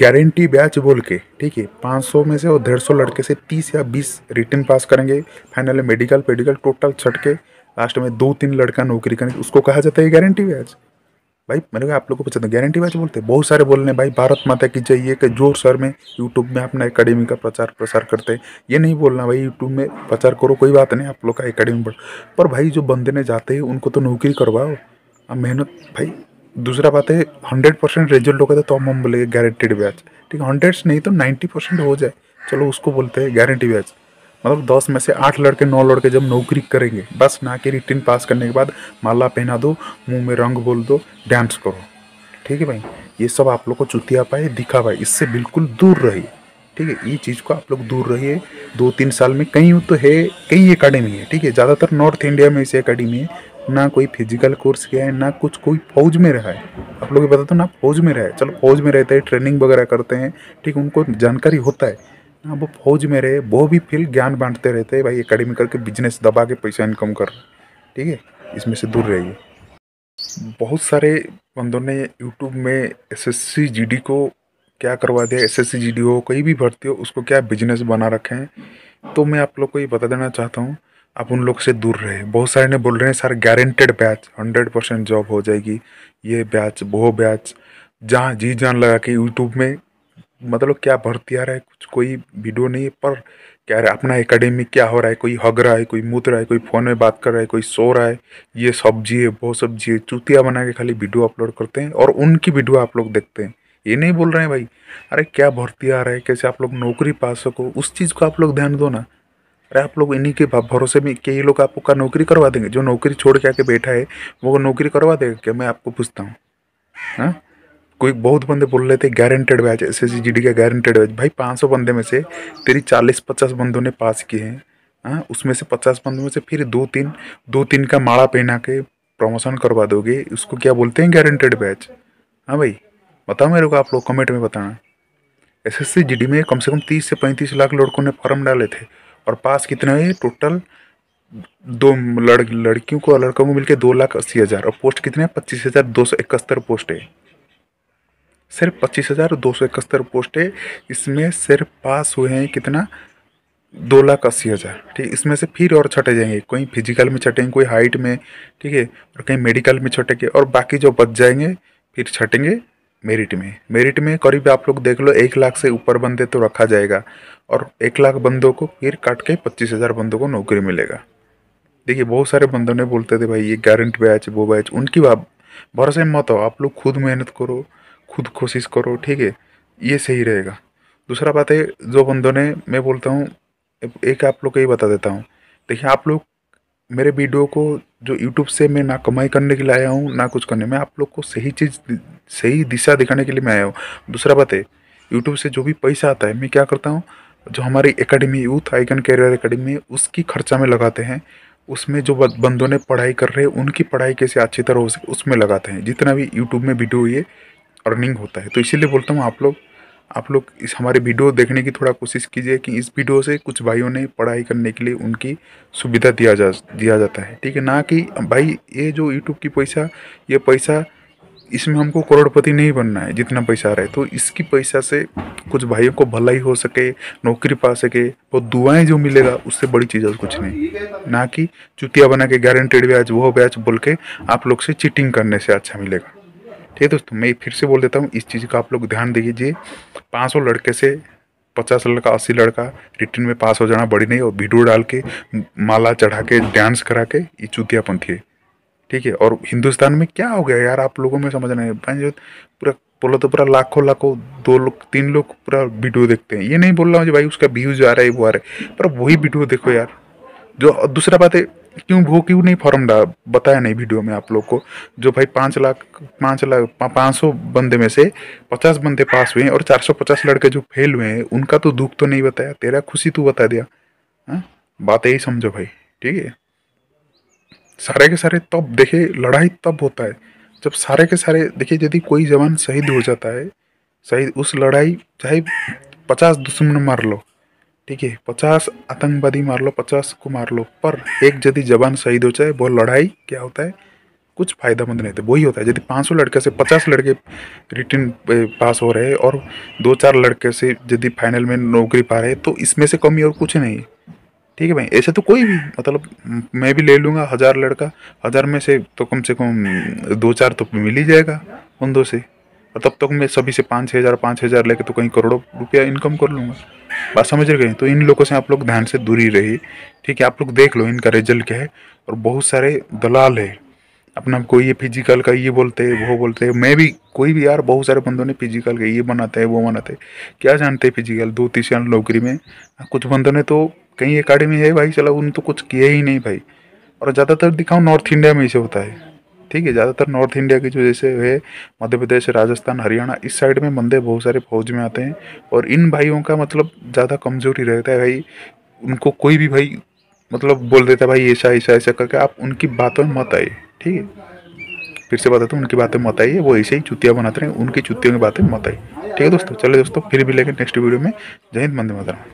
Guarantee batch बोल के ठीक है 500 में से और डेढ़ सौ लड़के से 30 या 20 रिटर्न पास करेंगे फाइनल में मेडिकल पेडिकल टोटल छट के लास्ट में दो तीन लड़का नौकरी करेंगे उसको कहा जाता है गारंटी बैच भाई मैंने कहा आप लोगों को पता गारंटी बैच बोलते हैं बहुत सारे बोल रहे हैं भाई भारत माता की जाइए कि जोर सर में यूट्यूब में अपना एकेडमी का प्रचार प्रसार करते हैं ये नहीं बोलना भाई यूट्यूब में प्रचार करो कोई बात नहीं आप लोग का एकेडमी पर भाई जो बंदे ने जाते हैं उनको तो नौकरी करवाओ अब मेहनत भाई दूसरा बात है हंड्रेड परसेंट रिजल्ट होगा तो हम हम बोलेंगे गारंटीड ब्याज ठीक है हंड्रेड नहीं तो नाइन्टी परसेंट हो जाए चलो उसको बोलते हैं गारंटी ब्याज मतलब दस में से आठ लड़के नौ लड़के जब नौकरी करेंगे बस ना कि रिटर्न पास करने के बाद माला पहना दो मुंह में रंग बोल दो डांस करो ठीक है भाई ये सब आप लोग को चुतिया पाए दिखा पाए इससे बिल्कुल दूर रहिए ठीक है ये चीज़ को आप लोग दूर रहिए दो तीन साल में कहीं तो है कई अकेडमी है ठीक है ज़्यादातर नॉर्थ इंडिया में ऐसी अकेडमी है ना कोई फिजिकल कोर्स किया है ना कुछ कोई फौज में रहा है आप लोग बताते हो ना फौज में रहा है चलो फौज में रहते हैं ट्रेनिंग वगैरह करते हैं ठीक उनको जानकारी होता है ना हाँ, वो फौज में रहे वो भी फिर ज्ञान बांटते रहते हैं भाई अकेडमी करके बिजनेस दबा के पैसा इनकम कर ठीक है इसमें से दूर रहिए बहुत सारे बंदों ने यूट्यूब में एस एस को क्या करवा दिया एस एस हो कोई भी भर्ती हो उसको क्या बिजनेस बना रखे हैं तो मैं आप लोग को ये बता देना चाहता हूँ आप उन लोग से दूर रहे बहुत सारे ने बोल रहे हैं sir guaranteed batch hundred percent job हो जाएगी ये बैच वो बैच जहाँ जी जान लगा के यूट्यूब में मतलब क्या भर्ती आ रहा है कुछ कोई वीडियो नहीं है पर क्या रहा है अपना एकेडमी क्या हो रहा है कोई हग रहा है कोई मूत रहा है कोई फ़ोन में बात कर रहा है कोई सो रहा है ये सब्जी है वो सब्जी है चूतिया बना के खाली वीडियो अपलोड करते हैं और उनकी वीडियो आप लोग देखते हैं ये नहीं बोल रहे हैं भाई अरे क्या भर्ती आ रहा है कैसे आप लोग नौकरी पा सको उस चीज़ को आप लोग ध्यान दो ना अरे आप लोग इन्हीं के भरोसे में कई लोग आपको का नौकरी करवा देंगे जो नौकरी छोड़ के आके बैठा है वो नौकरी करवा देगा क्या मैं आपको पूछता हूँ हाँ कोई बहुत बंदे बोल रहे थे गारंटेड बैच एस एस का गारंटेड बैच भाई पाँच बंदे में से तेरी चालीस पचास बंदों ने पास किए हैं हाँ उसमें से पचास बंदों में से फिर दो तीन दो तीन का माड़ा पहना के प्रमोशन करवा दोगे उसको क्या बोलते हैं गारंटेड बैच हाँ भाई बताओ मेरे को आप लोग कमेंट में बताना एस एस में कम से कम तीस से पैंतीस लाख लड़कों ने फॉर्म डाले थे और पास कितना है टोटल दो लड़ लड़कियों को और लड़कों को मिलकर दो लाख अस्सी हज़ार और पोस्ट कितने हैं पच्चीस हज़ार दो सौ इकहत्तर पोस्ट है सिर्फ पच्चीस हज़ार दो सौ इकहत्तर पोस्ट है इसमें सिर्फ पास हुए हैं कितना दो लाख अस्सी हज़ार ठीक इसमें से फिर और छटे जाएंगे कहीं फिजिकल में छटेंगे कोई हाइट में ठीक है और कहीं मेडिकल में छटेंगे और बाकी जो बच जाएंगे फिर छटेंगे मेरिट में मेरिट में करीब आप लोग देख लो एक लाख से ऊपर बंदे तो रखा जाएगा और एक लाख बंदों को फिर काट के पच्चीस हज़ार बंदों को नौकरी मिलेगा देखिए बहुत सारे बंदों ने बोलते थे भाई ये गारंट बैच वो बैच उनकी बात भरोसे मत हो आप लोग खुद मेहनत करो खुद कोशिश करो ठीक है ये सही रहेगा दूसरा बात है जो बंदों ने मैं बोलता हूँ एक आप लोग को ही बता देता हूँ देखिए आप लोग मेरे वीडियो को जो यूट्यूब से मैं ना कमाई करने के लिए आया हूँ ना कुछ करने में आप लोग को सही चीज़ सही दिशा दिखाने के लिए मैं आया हूँ दूसरा बात है यूट्यूब से जो भी पैसा आता है मैं क्या करता हूँ जो हमारी academy youth icon career academy उसकी खर्चा में लगाते हैं उसमें जो बंदों ने पढ़ाई कर रहे हैं उनकी पढ़ाई कैसे अच्छी तरह हो सके उसमें लगाते हैं जितना भी यूट्यूब में वीडियो ये अर्निंग होता है तो इसीलिए बोलता हूँ आप लोग आप लोग इस हमारे वीडियो देखने की थोड़ा कोशिश कीजिए कि इस वीडियो से कुछ भाइयों ने पढ़ाई करने के लिए उनकी सुविधा दिया जा दिया जाता है ठीक है ना कि भाई ये जो यूट्यूब की पैसा ये पैसा इसमें हमको करोड़पति नहीं बनना है जितना पैसा आ रहा है तो इसकी पैसा से कुछ भाइयों को भलाई हो सके नौकरी पा सके और दुआएं जो मिलेगा उससे बड़ी चीज़ और कुछ नहीं ना कि चुतिया बना के गारंटेड ब्याज वो ब्याज बोल के आप लोग से चीटिंग करने से अच्छा मिलेगा ठीक है दोस्तों मैं फिर से बोल देता हूँ इस चीज़ का आप लोग ध्यान दीजिए पाँच सौ लड़के से पचास लड़का अस्सी लड़का रिटर्न में पास हो जाना बड़ी नहीं और वीडियो डाल के माला चढ़ा के डांस करा के ये चुतिया थी ठीक है और हिंदुस्तान में क्या हो गया यार आप लोगों में समझ नहीं भाई पूरा बोलो तो पूरा लाखों लाखों दो लोग तीन लोग पूरा वीडियो देखते हैं ये नहीं बोल रहा हूँ भाई उसका व्यूज आ रहा है वो आ रहा है पर वही वीडियो देखो यार जो दूसरा बात है क्यों वो क्यों नहीं फॉर्म डा बताया नहीं वीडियो में आप लोग को जो भाई पाँच लाख पाँच लाख पाँच सौ बंदे में से पचास बंदे पास हुए हैं और चार सौ पचास लड़के जो फेल हुए हैं उनका तो दुख तो नहीं बताया तेरा खुशी तो बता दिया हाँ? बात यही समझो भाई ठीक है सारे के सारे तब देखे लड़ाई तब होता है जब सारे के सारे देखिए यदि कोई जवान शहीद हो जाता है शहीद उस लड़ाई चाहे पचास दुश्मन मार लो ठीक है पचास आतंकवादी मार लो पचास को मार लो पर एक यदि जवान शहीद हो जाए वो लड़ाई क्या होता है कुछ फायदेमंद नहीं वही होता है यदि 500 लड़के से 50 लड़के रिटर्न पास हो रहे हैं और दो चार लड़के से यदि फाइनल में नौकरी पा रहे तो इसमें से कमी और कुछ नहीं ठीक है भाई ऐसे तो कोई भी मतलब मैं भी ले लूँगा हज़ार लड़का हज़ार में से तो कम से कम दो चार तो मिल ही जाएगा उन दो से और तब तक तो मैं सभी से पाँच छः हज़ार पाँच हज़ार लेके तो कहीं करोड़ों रुपया इनकम कर लूँगा बात समझ रहे तो इन लोगों से आप लोग ध्यान से दूरी रही ठीक है आप लोग देख लो इनका रिजल्ट क्या है और बहुत सारे दलाल है अपना कोई ये फिजिकल का ये बोलते हैं वो बोलते हैं मैं भी कोई भी यार बहुत सारे बंदों ने फिजिकल का ये बनाते है वो बनाते हैं क्या जानते हैं फिजिकल दो तीसरी नौकरी में कुछ बंदों ने तो कहीं अकाडमी है भाई चला उन तो कुछ किया ही नहीं भाई और ज़्यादातर दिखाऊँ नॉर्थ इंडिया में इसे होता है ठीक है ज़्यादातर नॉर्थ इंडिया की जो जैसे है मध्य प्रदेश राजस्थान हरियाणा इस साइड में बंदे बहुत सारे फौज में आते हैं और इन भाइयों का मतलब ज़्यादा कमज़ोरी रहता है भाई उनको कोई भी भाई मतलब बोल देता है भाई ऐसा ऐसा ऐसा करके आप उनकी बातों में मत आइए ठीक है फिर से बताता हूँ उनकी बातें मत आइए वो ऐसे ही चुतियाँ बनाते रहे उनकी चुतियों की बातें मत आई ठीक है दोस्तों चले दोस्तों फिर भी लेकिन नेक्स्ट वीडियो में जय हिंद मंदिर माता